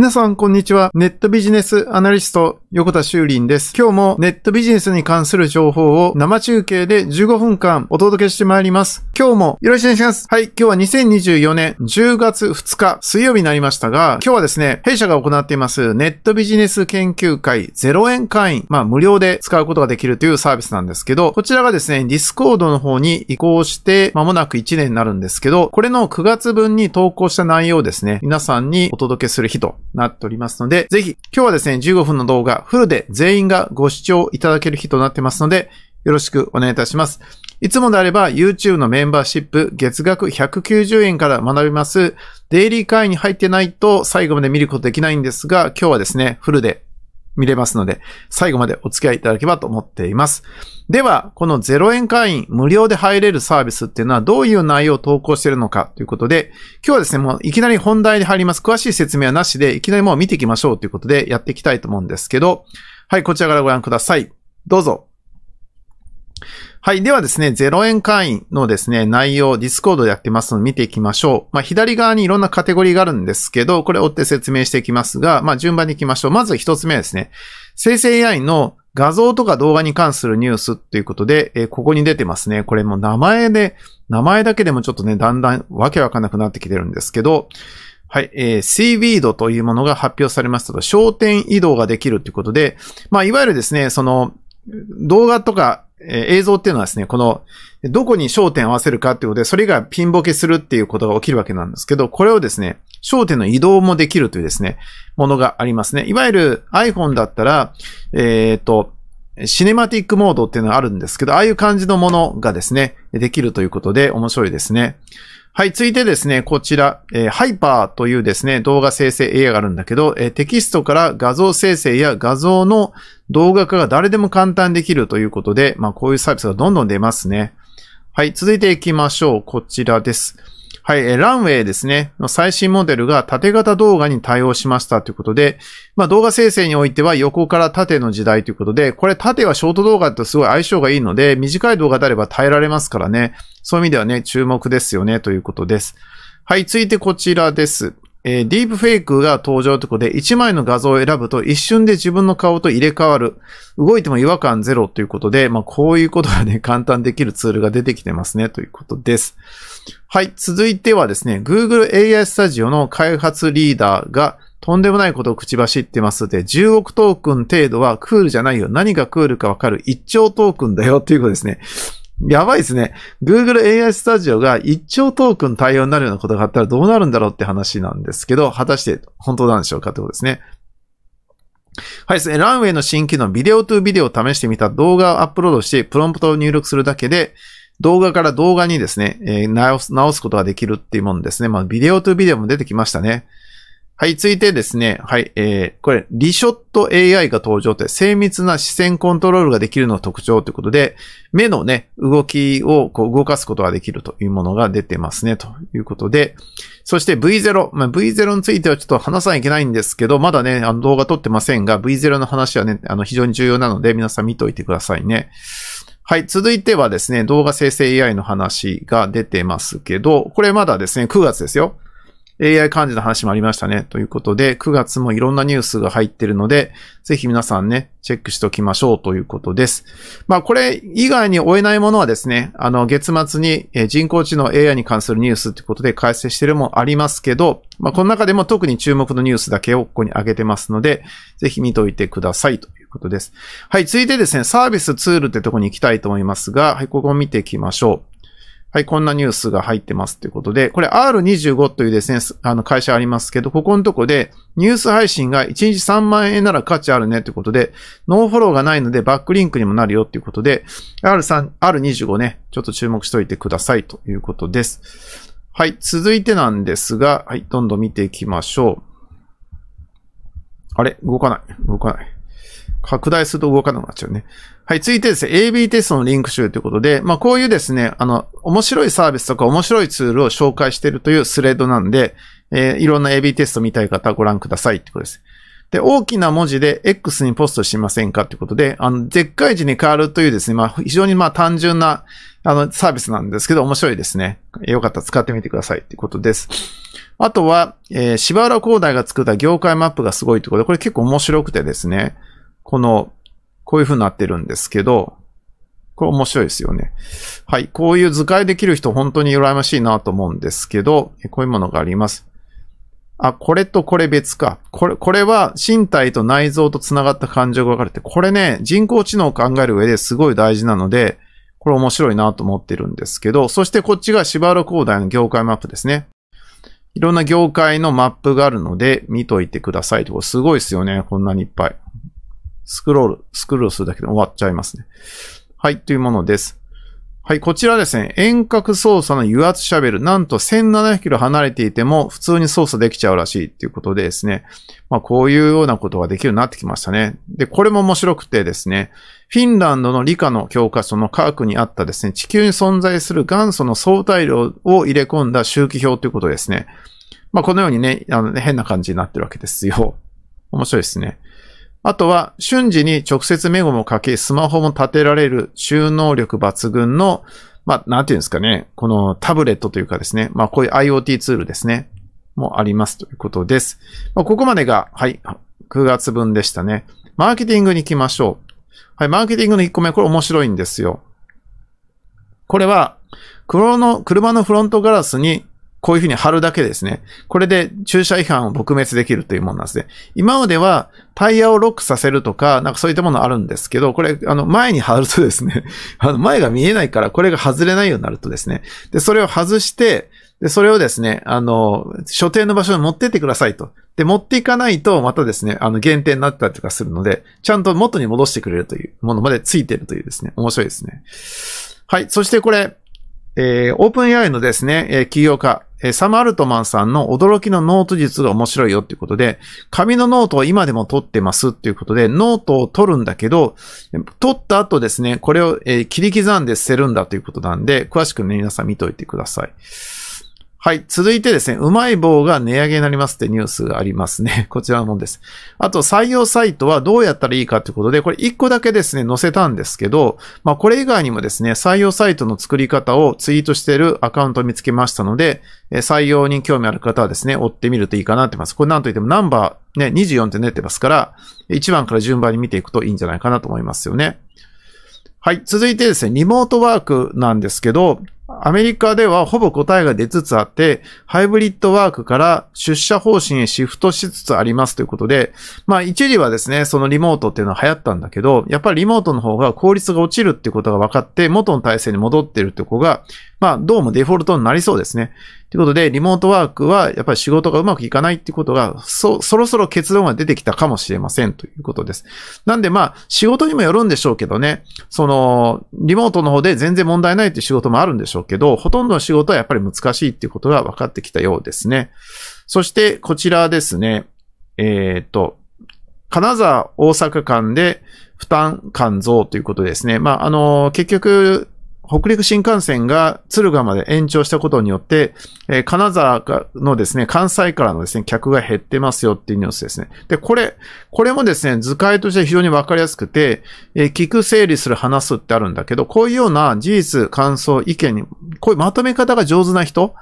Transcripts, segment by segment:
皆さん、こんにちは。ネットビジネスアナリスト、横田修林です。今日もネットビジネスに関する情報を生中継で15分間お届けしてまいります。今日もよろしくお願いします。はい、今日は2024年10月2日水曜日になりましたが、今日はですね、弊社が行っていますネットビジネス研究会0円会員、まあ無料で使うことができるというサービスなんですけど、こちらがですね、ディスコードの方に移行して間もなく1年になるんですけど、これの9月分に投稿した内容をですね、皆さんにお届けする日となっておりますので、ぜひ今日はですね、15分の動画フルで全員がご視聴いただける日となってますので、よろしくお願いいたします。いつもであれば YouTube のメンバーシップ月額190円から学びます。デイリー会員に入ってないと最後まで見ることできないんですが、今日はですね、フルで見れますので、最後までお付き合いいただければと思っています。では、この0円会員無料で入れるサービスっていうのはどういう内容を投稿しているのかということで、今日はですね、もういきなり本題で入ります。詳しい説明はなしで、いきなりもう見ていきましょうということでやっていきたいと思うんですけど、はい、こちらからご覧ください。どうぞ。はい。ではですね、0円会員のですね、内容、ディスコードでやってますので見ていきましょう。まあ、左側にいろんなカテゴリーがあるんですけど、これを追って説明していきますが、まあ、順番に行きましょう。まず一つ目ですね。生成 AI の画像とか動画に関するニュースということで、えー、ここに出てますね。これも名前で、名前だけでもちょっとね、だんだんわけわかんなくなってきてるんですけど、はい、えー、s e e e d というものが発表されましたと、焦点移動ができるということで、まあ、いわゆるですね、その、動画とかえ映像っていうのはですね、この、どこに焦点を合わせるかっていうことで、それがピンボケするっていうことが起きるわけなんですけど、これをですね、焦点の移動もできるというですね、ものがありますね。いわゆる iPhone だったら、えっ、ー、と、シネマティックモードっていうのがあるんですけど、ああいう感じのものがですね、できるということで面白いですね。はい、続いてですね、こちら、えー、ハイパーというですね、動画生成 AI があるんだけど、えー、テキストから画像生成や画像の動画化が誰でも簡単できるということで、まあこういうサービスがどんどん出ますね。はい、続いていきましょう。こちらです。はい、えランウェイですね、の最新モデルが縦型動画に対応しましたということで、まあ動画生成においては横から縦の時代ということで、これ縦はショート動画とすごい相性がいいので、短い動画であれば耐えられますからね、そういう意味ではね、注目ですよね、ということです。はい、続いてこちらです。えー、ディープフェイクが登場ということで、1枚の画像を選ぶと一瞬で自分の顔と入れ替わる。動いても違和感ゼロということで、まあ、こういうことがね、簡単できるツールが出てきてますね、ということです。はい、続いてはですね、Google AI Studio の開発リーダーが、とんでもないことを口走ってますで、10億トークン程度はクールじゃないよ。何がクールかわかる1兆トークンだよということですね。やばいですね。Google AI Studio が一兆トークン対応になるようなことがあったらどうなるんだろうって話なんですけど、果たして本当なんでしょうかってことですね。はいですね。ランウェイの新機能、ビデオトゥビデオを試してみた動画をアップロードして、プロンプトを入力するだけで、動画から動画にですね、えー、直す、直すことができるっていうもんですね。まあ、ビデオトゥビデオも出てきましたね。はい、続いてですね、はい、えー、これ、リショット AI が登場って、精密な視線コントロールができるの特徴ということで、目のね、動きをこう動かすことができるというものが出てますね、ということで、そして V0、まあ、V0 についてはちょっと話さないといけないんですけど、まだね、あの動画撮ってませんが、V0 の話はね、あの非常に重要なので、皆さん見といてくださいね。はい。続いてはですね、動画生成 AI の話が出てますけど、これまだですね、9月ですよ。AI 漢字の話もありましたね。ということで、9月もいろんなニュースが入ってるので、ぜひ皆さんね、チェックしておきましょうということです。まあ、これ以外に追えないものはですね、あの、月末に人工知能 AI に関するニュースということで解説してるもありますけど、まあ、この中でも特に注目のニュースだけをここに上げてますので、ぜひ見といてくださいということです。はい、続いてですね、サービスツールってとこに行きたいと思いますが、はい、ここを見ていきましょう。はい、こんなニュースが入ってますということで、これ R25 というですね、あの会社ありますけど、ここのとこでニュース配信が1日3万円なら価値あるねってことで、ノーフォローがないのでバックリンクにもなるよていうことで、R3、R25 ね、ちょっと注目しておいてくださいということです。はい、続いてなんですが、はい、どんどん見ていきましょう。あれ動かない。動かない。拡大すると動かなくなっちゃうね。はい、続いてですね、AB テストのリンク集ということで、まあこういうですね、あの、面白いサービスとか面白いツールを紹介しているというスレッドなんで、えー、いろんな AB テスト見たい方はご覧くださいってことです。で、大きな文字で X にポストしませんかってことで、あの、絶海時に変わるというですね、まあ非常にまあ単純な、あの、サービスなんですけど面白いですね。よかったら使ってみてくださいってことです。あとは、えー、柴浦広大が作った業界マップがすごいってことで、これ結構面白くてですね。この、こういう風になってるんですけど、これ面白いですよね。はい。こういう図解できる人本当に羨ましいなと思うんですけど、こういうものがあります。あ、これとこれ別か。これ、これは身体と内臓と繋がった感情が分かれて、これね、人工知能を考える上ですごい大事なので、これ面白いなと思ってるんですけど、そしてこっちが芝原広大の業界マップですね。いろんな業界のマップがあるので見といてくださいと。すごいですよね。こんなにいっぱい。スクロール、スクロールするだけで終わっちゃいますね。はい、というものです。はい、こちらですね、遠隔操作の油圧シャベル、なんと1700キロ離れていても普通に操作できちゃうらしいっていうことでですね、まあこういうようなことができるようになってきましたね。で、これも面白くてですね、フィンランドの理科の教科書の科学にあったですね、地球に存在する元素の相対量を入れ込んだ周期表ということですね。まあこのようにね、あのね変な感じになってるわけですよ。面白いですね。あとは瞬時に直接メモもかけ、スマホも立てられる収納力抜群の、まあ、なんていうんですかね、このタブレットというかですね、まあ、こういう IoT ツールですね、もありますということです。まあ、ここまでが、はい、9月分でしたね。マーケティングに行きましょう。はい、マーケティングの1個目、これ面白いんですよ。これは、車のフロントガラスにこういうふうに貼るだけですね。これで駐車違反を撲滅できるというものなんですね。今まではタイヤをロックさせるとか、なんかそういったものあるんですけど、これ、あの、前に貼るとですね、あの、前が見えないからこれが外れないようになるとですね、で、それを外して、で、それをですね、あの、所定の場所に持ってってくださいと。で、持っていかないと、またですね、あの、限定になったりとかするので、ちゃんと元に戻してくれるというものまでついてるというですね、面白いですね。はい。そしてこれ、えー、オープン AI のですね、えー、企業家、えサム・アルトマンさんの驚きのノート術が面白いよっていうことで、紙のノートを今でも取ってますっていうことで、ノートを取るんだけど、取った後ですね、これを、え切り刻んで捨てるんだということなんで、詳しくね、皆さん見といてください。はい。続いてですね、うまい棒が値上げになりますってニュースがありますね。こちらのもんです。あと、採用サイトはどうやったらいいかということで、これ1個だけですね、載せたんですけど、まあ、これ以外にもですね、採用サイトの作り方をツイートしているアカウントを見つけましたので、採用に興味ある方はですね、追ってみるといいかなってます。これなんといってもナンバーね、24って出てますから、1番から順番に見ていくといいんじゃないかなと思いますよね。はい。続いてですね、リモートワークなんですけど、アメリカではほぼ答えが出つつあって、ハイブリッドワークから出社方針へシフトしつつありますということで、まあ一時はですね、そのリモートっていうのは流行ったんだけど、やっぱりリモートの方が効率が落ちるっていうことが分かって、元の体制に戻ってるって子が、まあどうもデフォルトになりそうですね。ということで、リモートワークはやっぱり仕事がうまくいかないってことが、そ、そろそろ結論が出てきたかもしれませんということです。なんでまあ、仕事にもよるんでしょうけどね、その、リモートの方で全然問題ないって仕事もあるんでしょうけど、ほとんどの仕事はやっぱり難しいっていうことが分かってきたようですね。そして、こちらですね、えっ、と、金沢大阪間で負担感増ということですね。まあ、あの、結局、北陸新幹線が敦賀まで延長したことによって、えー、金沢のですね、関西からのですね、客が減ってますよっていうニュースですね。で、これ、これもですね、図解として非常にわかりやすくて、えー、聞く、整理する、話すってあるんだけど、こういうような事実、感想、意見に、こういうまとめ方が上手な人っ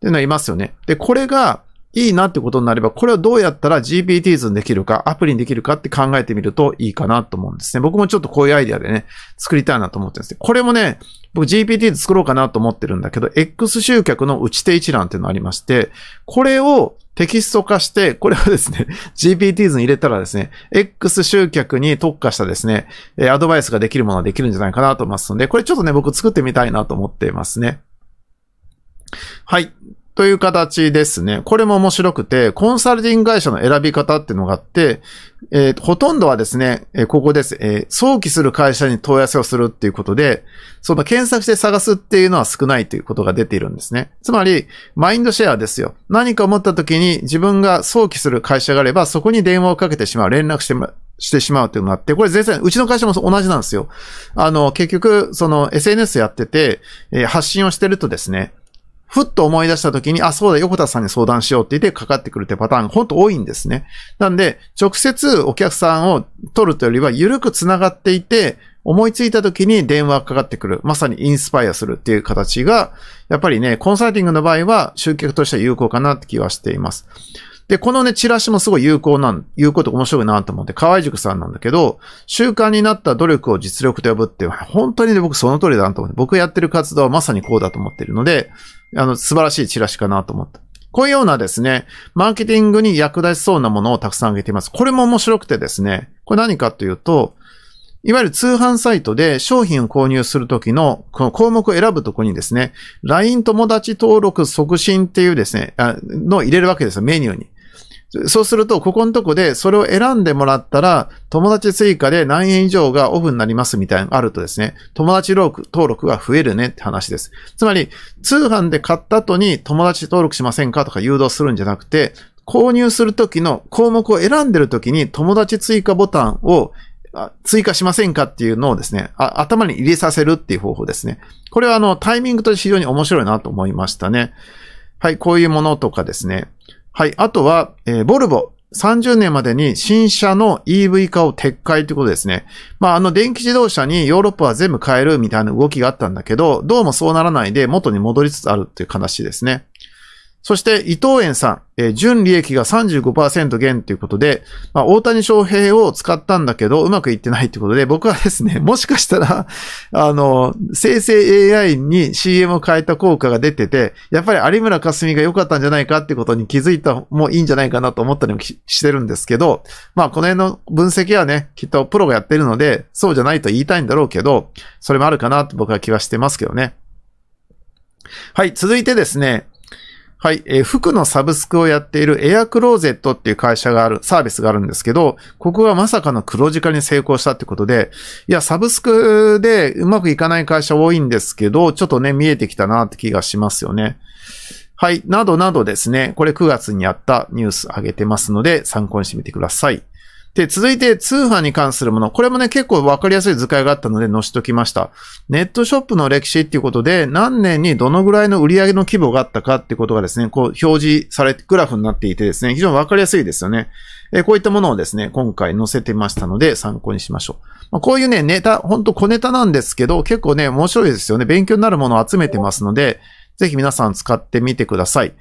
ていうのはいますよね。で、これが、いいなってことになれば、これをどうやったら GPTs にできるか、アプリにできるかって考えてみるといいかなと思うんですね。僕もちょっとこういうアイデアでね、作りたいなと思ってるんですこれもね、僕 GPT 作ろうかなと思ってるんだけど、X 集客の打ち手一覧っていうのがありまして、これをテキスト化して、これをですね、GPTs に入れたらですね、X 集客に特化したですね、アドバイスができるものはできるんじゃないかなと思いますので、これちょっとね、僕作ってみたいなと思ってますね。はい。という形ですね。これも面白くて、コンサルティング会社の選び方っていうのがあって、えー、ほとんどはですね、えー、ここです、えー、早期する会社に問い合わせをするっていうことで、その検索して探すっていうのは少ないということが出ているんですね。つまり、マインドシェアですよ。何か思った時に自分が早期する会社があれば、そこに電話をかけてしまう、連絡してま、してしまうというのがあって、これ全然、うちの会社も同じなんですよ。あの、結局、その SNS やってて、えー、発信をしてるとですね、ふっと思い出した時に、あ、そうだ、横田さんに相談しようって言ってかかってくるってパターン、ほんと多いんですね。なんで、直接お客さんを取るというよりは、緩く繋がっていて、思いついた時に電話がかかってくる。まさにインスパイアするっていう形が、やっぱりね、コンサルティングの場合は集客としては有効かなって気はしています。で、このね、チラシもすごい有効なん、有効と面白いなと思って、河合塾さんなんだけど、習慣になった努力を実力と呼ぶって、本当にね、僕その通りだなと思って、僕やってる活動はまさにこうだと思ってるので、あの、素晴らしいチラシかなと思った。こういうようなですね、マーケティングに役立ちそうなものをたくさんあげています。これも面白くてですね、これ何かというと、いわゆる通販サイトで商品を購入するときの、この項目を選ぶとこにですね、LINE 友達登録促進っていうですね、あの入れるわけですよ、メニューに。そうすると、ここのとこでそれを選んでもらったら、友達追加で何円以上がオフになりますみたいなのあるとですね、友達登録が増えるねって話です。つまり、通販で買った後に友達登録しませんかとか誘導するんじゃなくて、購入するときの項目を選んでるときに友達追加ボタンを追加しませんかっていうのをですね頭に入れさせるっていう方法ですね。これはあの、タイミングとして非常に面白いなと思いましたね。はい、こういうものとかですね。はい。あとは、えー、ボルボ。30年までに新車の EV 化を撤回ってことですね。まあ、あの電気自動車にヨーロッパは全部変えるみたいな動きがあったんだけど、どうもそうならないで元に戻りつつあるっていう話ですね。そして伊藤園さん、えー、純利益が35%減ということで、まあ、大谷翔平を使ったんだけど、うまくいってないということで、僕はですね、もしかしたら、あの、生成 AI に CM を変えた効果が出てて、やっぱり有村架純が良かったんじゃないかってことに気づいたもいいんじゃないかなと思ったりもしてるんですけど、まあ、この辺の分析はね、きっとプロがやってるので、そうじゃないと言いたいんだろうけど、それもあるかなと僕は気はしてますけどね。はい、続いてですね、はい、えー、服のサブスクをやっているエアクローゼットっていう会社がある、サービスがあるんですけど、ここがまさかの黒字化に成功したってことで、いや、サブスクでうまくいかない会社多いんですけど、ちょっとね、見えてきたなって気がしますよね。はい、などなどですね、これ9月にあったニュース上げてますので、参考にしてみてください。で、続いて通販に関するもの。これもね、結構わかりやすい図解があったので載せときました。ネットショップの歴史っていうことで、何年にどのぐらいの売り上げの規模があったかっていうことがですね、こう表示されて、グラフになっていてですね、非常にわかりやすいですよね。えこういったものをですね、今回載せてましたので参考にしましょう。まあ、こういうね、ネタ、ほんと小ネタなんですけど、結構ね、面白いですよね。勉強になるものを集めてますので、ぜひ皆さん使ってみてください。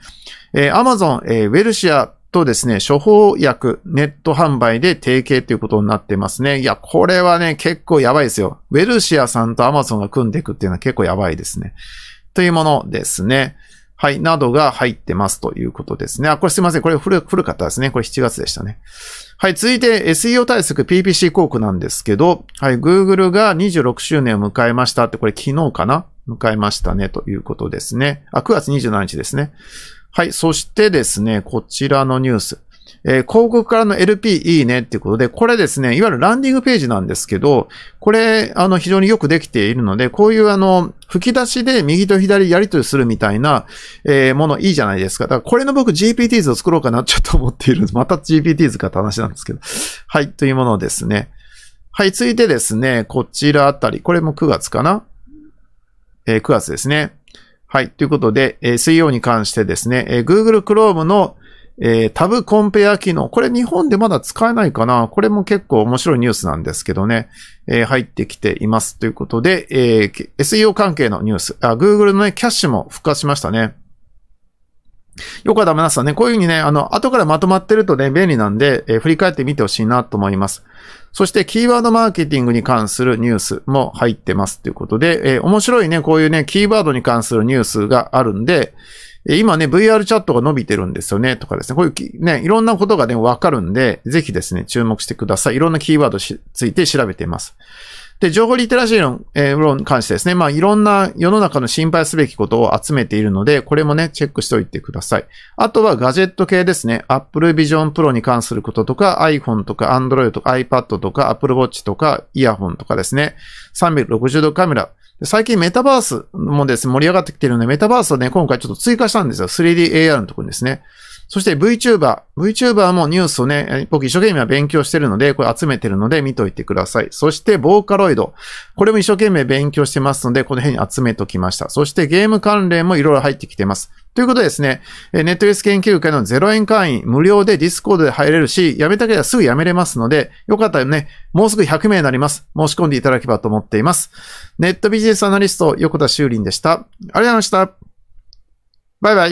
えー、Amazon、えー、ウェルシア、とですね、処方薬、ネット販売で提携ということになってますね。いや、これはね、結構やばいですよ。ウェルシアさんとアマゾンが組んでいくっていうのは結構やばいですね。というものですね。はい、などが入ってますということですね。あ、これすいません。これ古古かったですね。これ7月でしたね。はい、続いて SEO 対策 PPC 広告なんですけど、はい、Google が26周年を迎えましたって、これ昨日かな迎えましたねということですね。あ、9月27日ですね。はい。そしてですね、こちらのニュース。えー、広告からの LP いいねっていうことで、これですね、いわゆるランディングページなんですけど、これ、あの、非常によくできているので、こういうあの、吹き出しで右と左やり取りするみたいな、えー、ものいいじゃないですか。だからこれの僕 GPT 図を作ろうかなちょっと思っている。んです。また GPT 図かって話なんですけど。はい、というものですね。はい、続いてですね、こちらあたり。これも9月かなえー、9月ですね。はい。ということで、えー、水曜に関してですね、えー、Google Chrome の、えー、タブコンペア機能。これ日本でまだ使えないかなこれも結構面白いニュースなんですけどね。えー、入ってきています。ということで、えー、SEO 関係のニュース。あ、Google のね、キャッシュも復活しましたね。よくはダメなさんね、こういうふうにね、あの、後からまとまってるとね、便利なんで、えー、振り返ってみてほしいなと思います。そして、キーワードマーケティングに関するニュースも入ってますということで、えー、面白いね、こういうね、キーワードに関するニュースがあるんで、今ね、VR チャットが伸びてるんですよね、とかですね。こういう、ね、いろんなことがね、わかるんで、ぜひですね、注目してください。いろんなキーワードついて調べています。で、情報リテラシー論、えー、論に関してですね、まあ、いろんな世の中の心配すべきことを集めているので、これもね、チェックしておいてください。あとはガジェット系ですね。Apple Vision Pro に関することとか、iPhone とか Android とか iPad とか Apple Watch とかイヤホンとかですね。360度カメラ。最近メタバースもですね、盛り上がってきているので、メタバースをね、今回ちょっと追加したんですよ。3DAR のところにですね。そして VTuber。VTuber もニュースをね、僕一生懸命勉強してるので、これ集めてるので見といてください。そしてボーカロイド。これも一生懸命勉強してますので、この辺に集めときました。そしてゲーム関連もいろいろ入ってきてます。ということでですね、ネットユース研究会の0円会員、無料でディスコードで入れるし、やめたければすぐやめれますので、よかったらね、もうすぐ100名になります。申し込んでいただければと思っています。ネットビジネスアナリスト、横田修林でした。ありがとうございました。バイバイ。